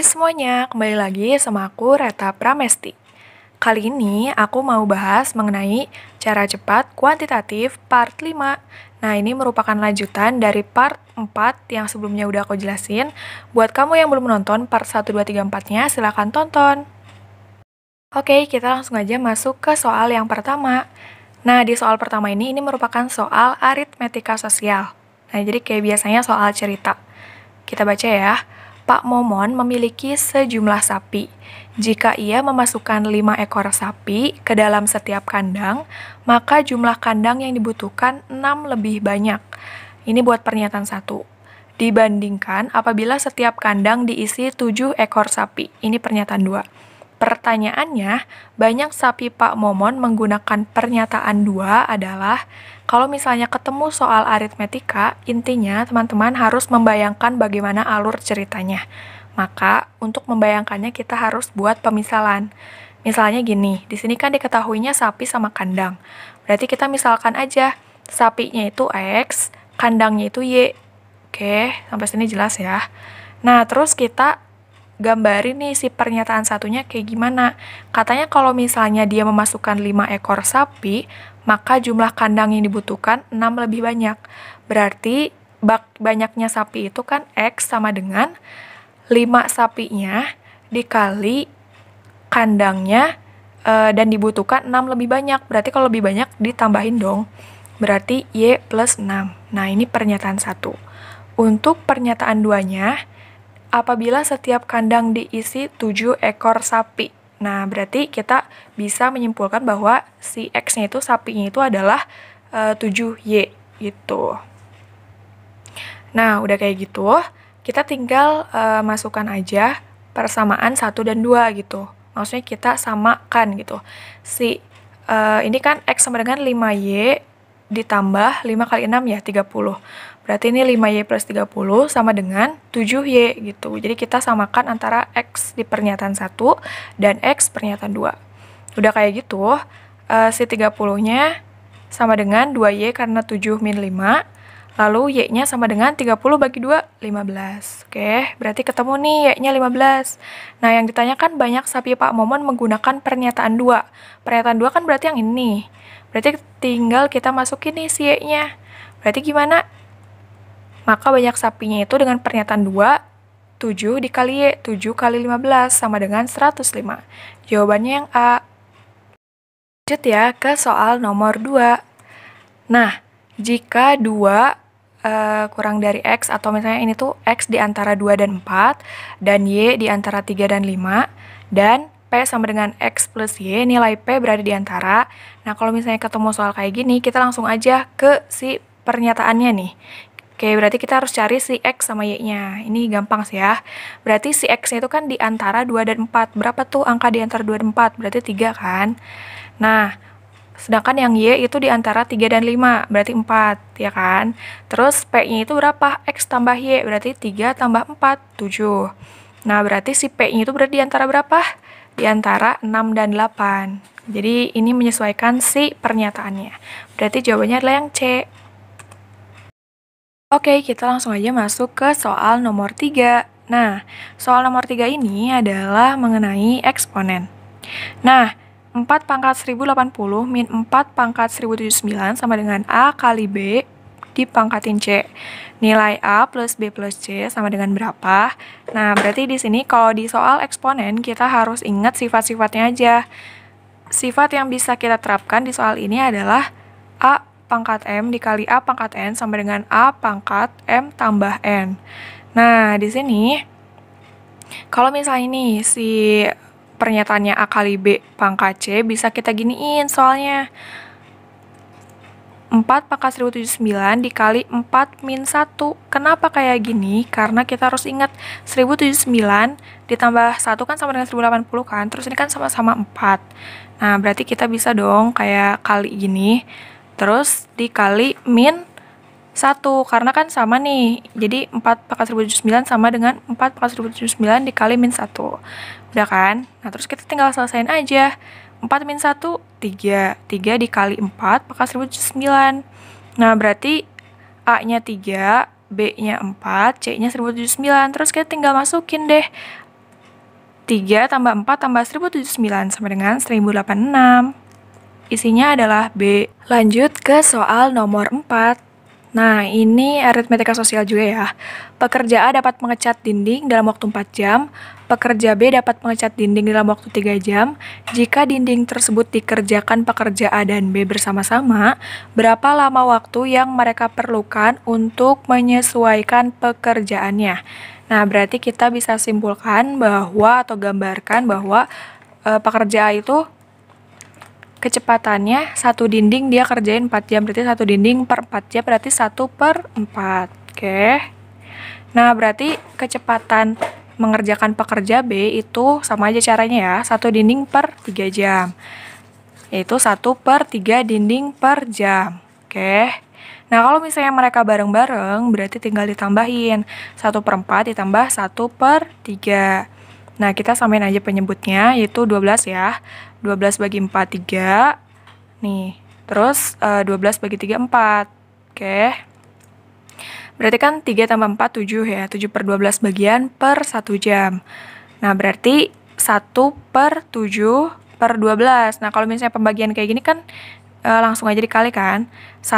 Hai semuanya, kembali lagi sama aku Reta Pramesti. Kali ini aku mau bahas mengenai cara cepat kuantitatif part 5. Nah, ini merupakan lanjutan dari part 4 yang sebelumnya udah aku jelasin. Buat kamu yang belum menonton part 1, 2, 3, 4-nya, silahkan tonton. Oke, kita langsung aja masuk ke soal yang pertama. Nah, di soal pertama ini, ini merupakan soal aritmetika sosial. Nah, jadi kayak biasanya soal cerita. Kita baca ya. Pak Momon memiliki sejumlah sapi. Jika ia memasukkan lima ekor sapi ke dalam setiap kandang, maka jumlah kandang yang dibutuhkan enam lebih banyak. Ini buat pernyataan satu. Dibandingkan apabila setiap kandang diisi tujuh ekor sapi. Ini pernyataan dua. Pertanyaannya, banyak sapi Pak Momon menggunakan pernyataan dua adalah kalau misalnya ketemu soal aritmetika, intinya teman-teman harus membayangkan bagaimana alur ceritanya. Maka, untuk membayangkannya kita harus buat pemisalan. Misalnya gini, di sini kan diketahuinya sapi sama kandang. Berarti kita misalkan aja, sapinya itu X, kandangnya itu Y. Oke, sampai sini jelas ya. Nah, terus kita gambarin nih si pernyataan satunya kayak gimana. Katanya kalau misalnya dia memasukkan 5 ekor sapi, maka jumlah kandang yang dibutuhkan 6 lebih banyak. Berarti bak banyaknya sapi itu kan X sama dengan 5 sapinya dikali kandangnya e, dan dibutuhkan 6 lebih banyak. Berarti kalau lebih banyak ditambahin dong. Berarti Y plus 6. Nah, ini pernyataan satu. Untuk pernyataan duanya, apabila setiap kandang diisi 7 ekor sapi, Nah, berarti kita bisa menyimpulkan bahwa si X-nya itu sapinya itu adalah eh, uh, 7Y gitu. Nah, udah kayak gitu, kita tinggal uh, masukkan aja persamaan 1 dan 2 gitu. Maksudnya kita samakan gitu. Si uh, ini kan X sama dengan 5Y ditambah 5 kali 6 ya 30 berarti ini 5Y plus 30 sama dengan 7Y gitu jadi kita samakan antara X di pernyataan 1 dan X pernyataan 2 udah kayak gitu uh, si 30 nya sama dengan 2Y karena 7 min 5 lalu Y-nya sama dengan 30 bagi 2, 15 oke, berarti ketemu nih Y-nya 15 nah yang ditanyakan banyak sapi Pak Momon menggunakan pernyataan 2 pernyataan 2 kan berarti yang ini nih Berarti tinggal kita masukin nih si Y-nya. Berarti gimana? Maka banyak sapinya itu dengan pernyataan 2, 7 dikali Y, 7 kali 15 sama dengan 105. Jawabannya yang A. Lanjut ya ke soal nomor 2. Nah, jika 2 uh, eh, kurang dari X atau misalnya ini tuh X di antara 2 dan 4 dan Y di antara 3 dan 5 dan P sama dengan X plus Y, nilai P berada di antara. Nah, kalau misalnya ketemu soal kayak gini, kita langsung aja ke si pernyataannya nih. Oke, berarti kita harus cari si X sama Y-nya. Ini gampang sih ya. Berarti si X-nya itu kan di antara 2 dan 4. Berapa tuh angka di antara 2 dan 4? Berarti 3 kan? Nah, sedangkan yang Y itu di antara 3 dan 5, berarti 4, ya kan? Terus P-nya itu berapa? X tambah Y, berarti 3 tambah 4, 7. Nah, berarti si P-nya itu berada di antara berapa? di antara 6 dan 8. Jadi ini menyesuaikan si pernyataannya. Berarti jawabannya adalah yang C. Oke, kita langsung aja masuk ke soal nomor 3. Nah, soal nomor 3 ini adalah mengenai eksponen. Nah, 4 pangkat 1080 min 4 pangkat 1079 sama dengan A kali B dipangkatin C. Nilai A plus B plus C sama dengan berapa? Nah, berarti di sini kalau di soal eksponen, kita harus ingat sifat-sifatnya aja. Sifat yang bisa kita terapkan di soal ini adalah A pangkat M dikali A pangkat N sama dengan A pangkat M tambah N. Nah, di sini, kalau misalnya ini si pernyataannya A kali B pangkat C bisa kita giniin soalnya 4 pangkat 1079 dikali 4 min 1. Kenapa kayak gini? Karena kita harus ingat 1079 ditambah 1 kan sama dengan 1080 kan, terus ini kan sama-sama 4. Nah, berarti kita bisa dong kayak kali gini, terus dikali min 1, karena kan sama nih. Jadi 4 pangkat 1079 sama dengan 4 pangkat 1079 dikali min 1. Udah kan? Nah, terus kita tinggal selesaiin aja. 4 min 1, 3. 3 dikali 4 maka 1079. Nah, berarti A-nya 3, B-nya 4, C-nya 1079. Terus kita tinggal masukin deh 3 tambah 4 tambah 1079 sama dengan 1086. Isinya adalah B. Lanjut ke soal nomor 4. Nah, ini aritmetika sosial juga ya. Pekerja A dapat mengecat dinding dalam waktu 4 jam, Pekerja B dapat mengecat dinding dalam waktu 3 jam. Jika dinding tersebut dikerjakan pekerja A dan B bersama-sama, berapa lama waktu yang mereka perlukan untuk menyesuaikan pekerjaannya? Nah, berarti kita bisa simpulkan bahwa atau gambarkan bahwa e, pekerja A itu kecepatannya satu dinding dia kerjain 4 jam berarti satu dinding per 4 jam berarti 1 per 4 oke okay. nah berarti kecepatan mengerjakan pekerja B itu sama aja caranya ya, satu dinding per 3 jam. Yaitu 1 per 3 dinding per jam. Oke. Nah, kalau misalnya mereka bareng-bareng, berarti tinggal ditambahin. 1 per 4 ditambah 1 per 3. Nah, kita samain aja penyebutnya, yaitu 12 ya. 12 bagi 4, 3. Nih, terus e, eh, 12 bagi 3, 4. Oke. Okay. Berarti kan 3 tambah 4, 7 ya. 7 per 12 bagian per 1 jam. Nah, berarti 1 per 7 per 12. Nah, kalau misalnya pembagian kayak gini kan e, langsung aja dikali kan. 1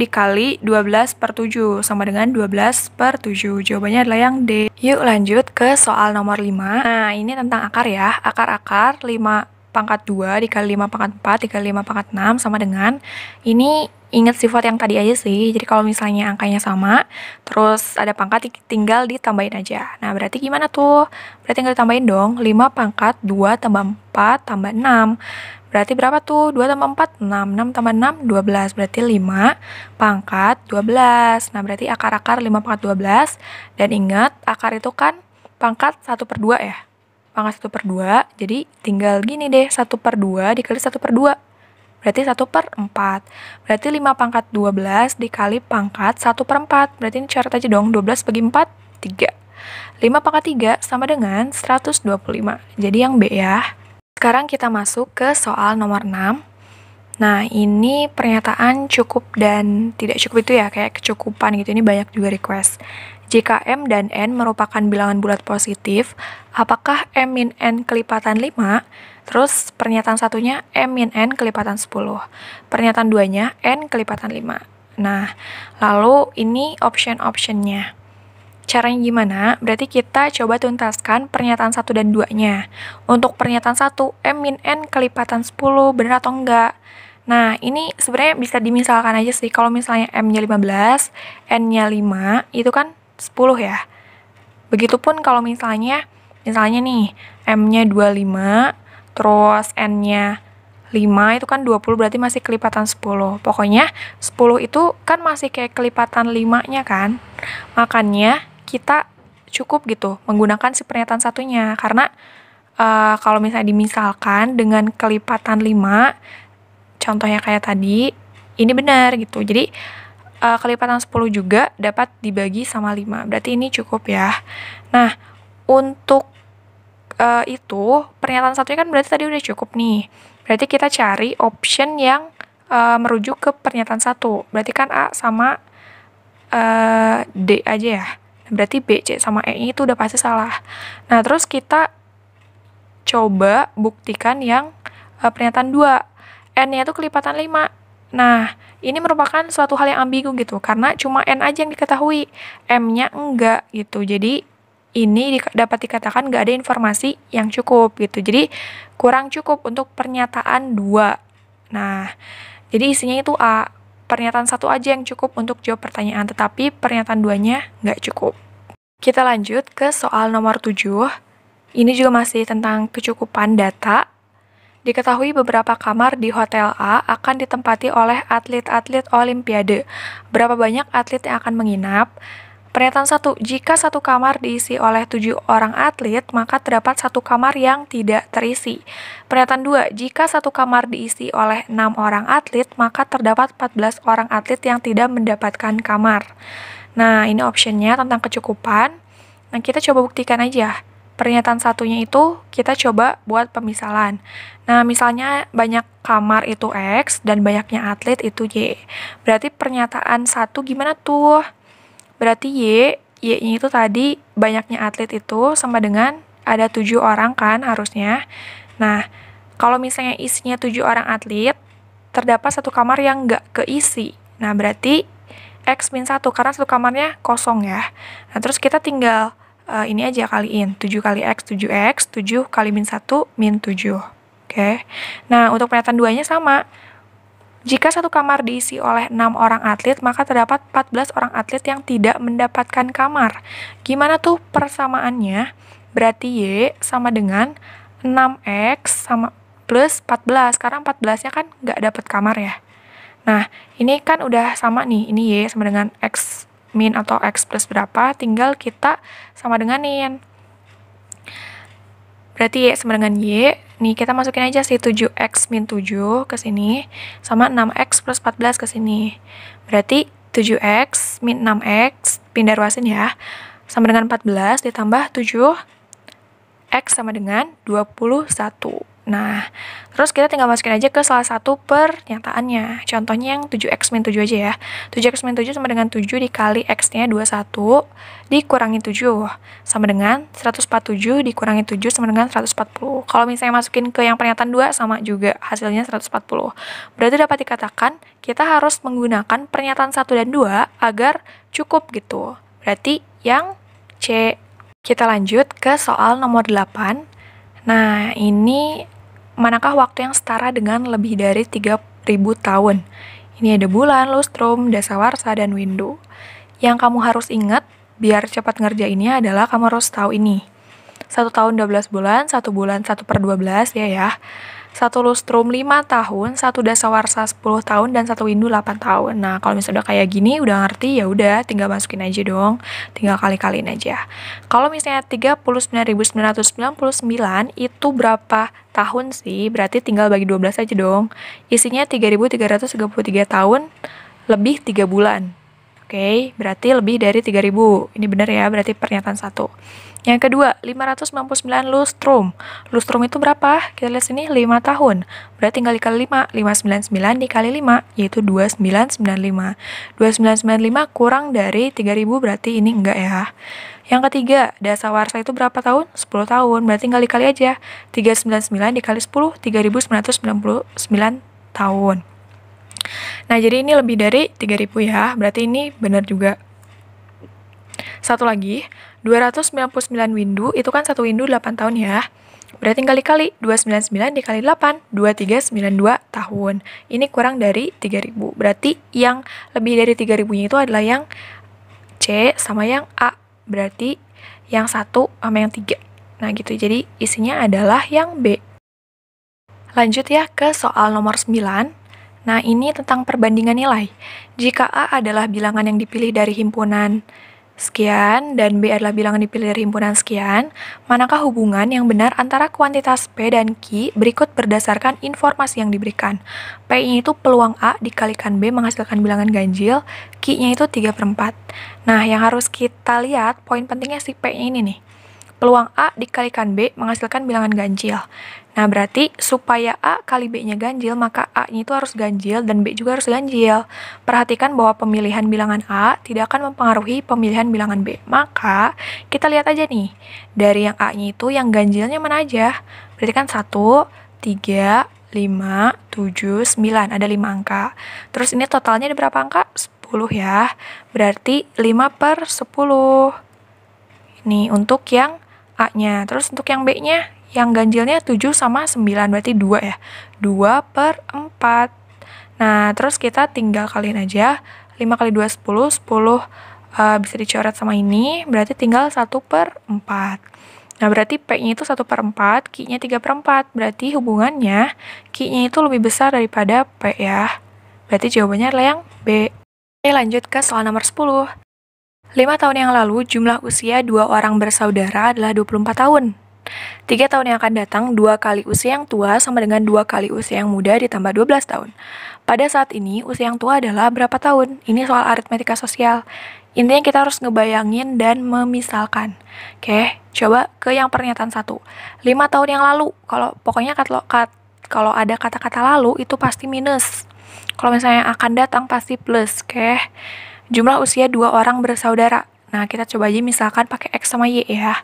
dikali 12 per 7 sama dengan 12 per 7. Jawabannya adalah yang D. Yuk lanjut ke soal nomor 5. Nah, ini tentang akar ya. Akar-akar 5 pangkat 2 dikali 5 pangkat 4 dikali 5 pangkat 6 sama dengan ini ingat sifat yang tadi aja sih. Jadi kalau misalnya angkanya sama, terus ada pangkat tinggal ditambahin aja. Nah, berarti gimana tuh? Berarti nggak ditambahin dong. 5 pangkat 2 tambah 4 tambah 6. Berarti berapa tuh? 2 tambah 4, 6. 6 tambah 6, 12. Berarti 5 pangkat 12. Nah, berarti akar-akar 5 pangkat 12. Dan ingat, akar itu kan pangkat 1 per 2 ya. Pangkat 1 per 2, jadi tinggal gini deh, 1 per 2 dikali 1 per 2 berarti 1 per 4. Berarti 5 pangkat 12 dikali pangkat 1 per 4. Berarti ini coret aja dong, 12 bagi 4, 3. 5 pangkat 3 sama dengan 125. Jadi yang B ya. Sekarang kita masuk ke soal nomor 6. Nah, ini pernyataan cukup dan tidak cukup itu ya, kayak kecukupan gitu. Ini banyak juga request. Jika M dan N merupakan bilangan bulat positif, apakah M min N kelipatan 5? Terus pernyataan satunya M min N kelipatan 10. Pernyataan duanya N kelipatan 5. Nah, lalu ini option-optionnya. Caranya gimana? Berarti kita coba tuntaskan pernyataan satu dan nya. Untuk pernyataan satu, M min N kelipatan 10, benar atau enggak? Nah, ini sebenarnya bisa dimisalkan aja sih. Kalau misalnya M-nya 15, N-nya 5, itu kan 10 ya. Begitupun kalau misalnya, misalnya nih, M-nya 25, terus n-nya 5 itu kan 20 berarti masih kelipatan 10 pokoknya 10 itu kan masih kayak kelipatan 5 nya kan makanya kita cukup gitu menggunakan si pernyataan satunya karena uh, kalau misalnya dimisalkan dengan kelipatan 5 contohnya kayak tadi ini benar gitu jadi uh, kelipatan 10 juga dapat dibagi sama 5 berarti ini cukup ya nah untuk uh, itu pernyataan satunya kan berarti tadi udah cukup nih. Berarti kita cari option yang uh, merujuk ke pernyataan satu. Berarti kan A sama uh, D aja ya. Berarti B, C sama E itu udah pasti salah. Nah, terus kita coba buktikan yang uh, pernyataan 2. N-nya itu kelipatan 5. Nah, ini merupakan suatu hal yang ambigu gitu karena cuma N aja yang diketahui, M-nya enggak gitu. Jadi ini dapat dikatakan gak ada informasi yang cukup gitu. Jadi kurang cukup untuk pernyataan dua. Nah, jadi isinya itu A. Pernyataan satu aja yang cukup untuk jawab pertanyaan, tetapi pernyataan duanya nggak cukup. Kita lanjut ke soal nomor 7. Ini juga masih tentang kecukupan data. Diketahui beberapa kamar di Hotel A akan ditempati oleh atlet-atlet Olimpiade. Berapa banyak atlet yang akan menginap? Pernyataan satu, Jika satu kamar diisi oleh tujuh orang atlet, maka terdapat satu kamar yang tidak terisi. Pernyataan dua, Jika satu kamar diisi oleh enam orang atlet, maka terdapat 14 orang atlet yang tidak mendapatkan kamar. Nah, ini optionnya tentang kecukupan. Nah, kita coba buktikan aja. Pernyataan satunya itu kita coba buat pemisalan. Nah, misalnya banyak kamar itu X dan banyaknya atlet itu Y. Berarti pernyataan satu gimana tuh? Berarti Y, Y-nya itu tadi banyaknya atlet itu sama dengan ada tujuh orang kan harusnya. Nah, kalau misalnya isinya tujuh orang atlet, terdapat satu kamar yang nggak keisi. Nah, berarti X minus 1 karena satu kamarnya kosong ya. Nah, terus kita tinggal uh, ini aja kaliin 7 kali x 7x 7 kali min 1 min 7 oke okay. nah untuk pernyataan duanya sama jika satu kamar diisi oleh enam orang atlet, maka terdapat 14 orang atlet yang tidak mendapatkan kamar. Gimana tuh persamaannya? Berarti Y sama dengan 6X sama plus 14, karena 14-nya kan nggak dapat kamar ya. Nah, ini kan udah sama nih, ini Y sama dengan X min atau X plus berapa, tinggal kita sama dengan denganin. Berarti Y sama dengan Y. Nih, kita masukin aja si 7X min 7 ke sini. Sama 6X plus 14 ke sini. Berarti 7X min 6X, pindah ruasin ya. Sama dengan 14 ditambah 7. X sama dengan 21. Nah, terus kita tinggal masukin aja ke salah satu pernyataannya. Contohnya yang 7x 7 aja ya. 7x 7 sama dengan 7 dikali x-nya 21 dikurangi 7 sama dengan 147 dikurangi 7 sama dengan 140. Kalau misalnya masukin ke yang pernyataan 2 sama juga hasilnya 140. Berarti dapat dikatakan kita harus menggunakan pernyataan 1 dan 2 agar cukup gitu. Berarti yang C. Kita lanjut ke soal nomor 8. Nah, ini manakah waktu yang setara dengan lebih dari 3000 tahun? Ini ada bulan, lustrum, dasawarsa, dan window. Yang kamu harus ingat biar cepat ngerjainnya adalah kamu harus tahu ini. satu tahun 12 bulan, satu bulan 1 per 12 ya ya satu lustrum 5 tahun, satu dasawarsa 10 tahun dan satu windu 8 tahun. Nah, kalau misalnya udah kayak gini udah ngerti ya udah tinggal masukin aja dong. Tinggal kali-kaliin aja. Kalau misalnya 39.999 itu berapa tahun sih? Berarti tinggal bagi 12 aja dong. Isinya 3.333 tahun lebih 3 bulan. Oke, okay, berarti lebih dari 3000. Ini benar ya, berarti pernyataan satu. Yang kedua, 599 lustrum. Lustrum itu berapa? Kita lihat sini 5 tahun. Berarti tinggal dikali 5. 599 dikali 5 yaitu 2995. 2995 kurang dari 3000 berarti ini enggak ya. Yang ketiga, dasawarsa itu berapa tahun? 10 tahun. Berarti tinggal dikali aja. 399 dikali 10 3999 tahun. Nah, jadi ini lebih dari 3000 ya. Berarti ini benar juga. Satu lagi, 299 windu itu kan satu windu 8 tahun ya. Berarti kali-kali 299 dikali 8, 2392 tahun. Ini kurang dari 3000. Berarti yang lebih dari 3000-nya itu adalah yang C sama yang A. Berarti yang satu sama yang tiga. Nah gitu, jadi isinya adalah yang B. Lanjut ya ke soal nomor 9. Nah, ini tentang perbandingan nilai. Jika A adalah bilangan yang dipilih dari himpunan sekian dan B adalah bilangan dipilih dari himpunan sekian, manakah hubungan yang benar antara kuantitas P dan Q berikut berdasarkan informasi yang diberikan. P-nya itu peluang A dikalikan B menghasilkan bilangan ganjil, Q-nya itu 3 per 4. Nah, yang harus kita lihat, poin pentingnya si P-nya ini nih. Peluang A dikalikan B menghasilkan bilangan ganjil. Nah, berarti supaya A kali B-nya ganjil, maka A-nya itu harus ganjil dan B juga harus ganjil. Perhatikan bahwa pemilihan bilangan A tidak akan mempengaruhi pemilihan bilangan B. Maka, kita lihat aja nih, dari yang A-nya itu yang ganjilnya mana aja? Berarti kan 1, 3, 5, 7, 9. Ada 5 angka. Terus ini totalnya ada berapa angka? 10 ya. Berarti 5 per 10. Ini untuk yang A-nya. Terus untuk yang B-nya, yang ganjilnya 7 sama 9 berarti 2 ya 2 per 4 nah terus kita tinggal kaliin aja 5 kali 2 10 10 uh, bisa dicoret sama ini berarti tinggal 1 per 4 nah berarti P nya itu 1 per 4 Q nya 3 per 4 berarti hubungannya Q nya itu lebih besar daripada P ya berarti jawabannya adalah yang B Oke lanjut ke soal nomor 10 5 tahun yang lalu, jumlah usia dua orang bersaudara adalah 24 tahun. Tiga tahun yang akan datang, dua kali usia yang tua sama dengan dua kali usia yang muda ditambah 12 tahun. Pada saat ini, usia yang tua adalah berapa tahun? Ini soal aritmetika sosial. Intinya kita harus ngebayangin dan memisalkan. Oke, coba ke yang pernyataan satu. Lima tahun yang lalu, kalau pokoknya kalau kat, kalau ada kata-kata lalu itu pasti minus. Kalau misalnya akan datang pasti plus, oke. Jumlah usia dua orang bersaudara. Nah, kita coba aja misalkan pakai X sama Y ya.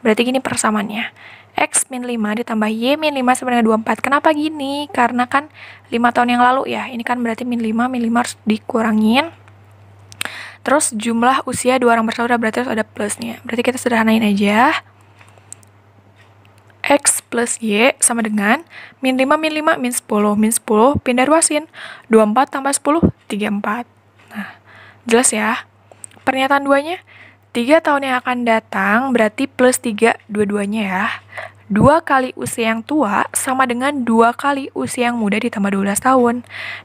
Berarti gini persamaannya. X min 5 ditambah Y min 5 sama dengan 24. Kenapa gini? Karena kan 5 tahun yang lalu ya. Ini kan berarti min 5, min 5 harus dikurangin. Terus jumlah usia dua orang bersaudara berarti harus ada plusnya. Berarti kita sederhanain aja. X plus Y sama dengan min 5, min 5, min 10, min 10, pindah ruasin. 24 tambah 10, 34. Nah, jelas ya? Pernyataan duanya, tiga tahun yang akan datang berarti plus tiga dua-duanya ya. dua kali usia yang tua sama dengan dua kali usia yang muda ditambah 12 tahun.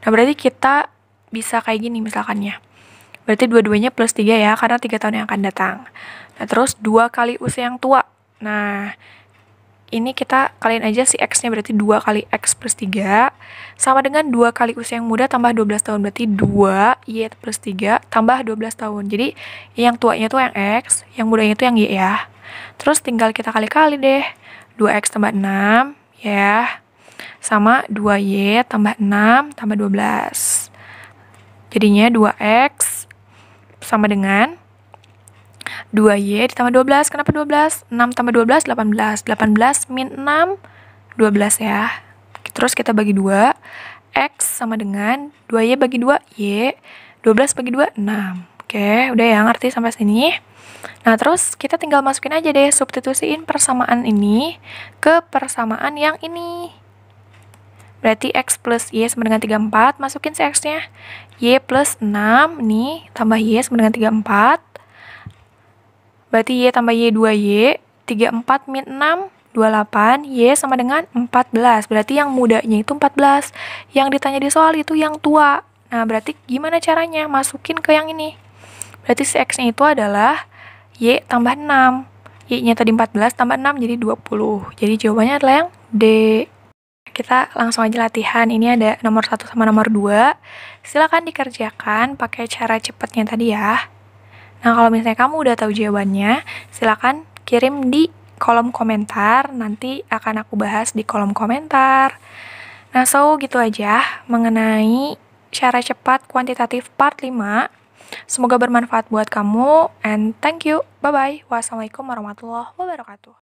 Nah, berarti kita bisa kayak gini misalkannya. Berarti dua-duanya plus tiga ya, karena tiga tahun yang akan datang. Nah, terus dua kali usia yang tua. Nah, ini kita kalian aja si X-nya berarti 2 kali X plus 3. Sama dengan 2 kali usia yang muda tambah 12 tahun. Berarti 2 Y plus 3 tambah 12 tahun. Jadi yang tuanya tuh yang X, yang mudanya tuh yang Y ya. Terus tinggal kita kali-kali deh. 2X tambah 6 ya. Sama 2Y tambah 6 tambah 12. Jadinya 2X sama dengan 2Y ditambah 12. Kenapa 12? 6 tambah 12, 18. 18 min 6, 12 ya. Terus kita bagi 2. X sama dengan 2Y bagi 2, Y. 12 bagi 2, 6. Oke, udah ya ngerti sampai sini. Nah, terus kita tinggal masukin aja deh, substitusiin persamaan ini ke persamaan yang ini. Berarti X plus Y sama dengan 34, masukin si X-nya. Y plus 6, nih, tambah Y sama dengan 34. Berarti Y tambah Y 2Y, 34 min 6, 28, Y sama dengan 14. Berarti yang mudanya itu 14. Yang ditanya di soal itu yang tua. Nah, berarti gimana caranya? Masukin ke yang ini. Berarti si X-nya itu adalah Y tambah 6. Y-nya tadi 14 tambah 6 jadi 20. Jadi jawabannya adalah yang D. Kita langsung aja latihan. Ini ada nomor 1 sama nomor 2. Silahkan dikerjakan pakai cara cepatnya tadi ya. Nah, kalau misalnya kamu udah tahu jawabannya, silakan kirim di kolom komentar. Nanti akan aku bahas di kolom komentar. Nah, so gitu aja mengenai cara cepat kuantitatif part 5. Semoga bermanfaat buat kamu and thank you. Bye bye. Wassalamualaikum warahmatullahi wabarakatuh.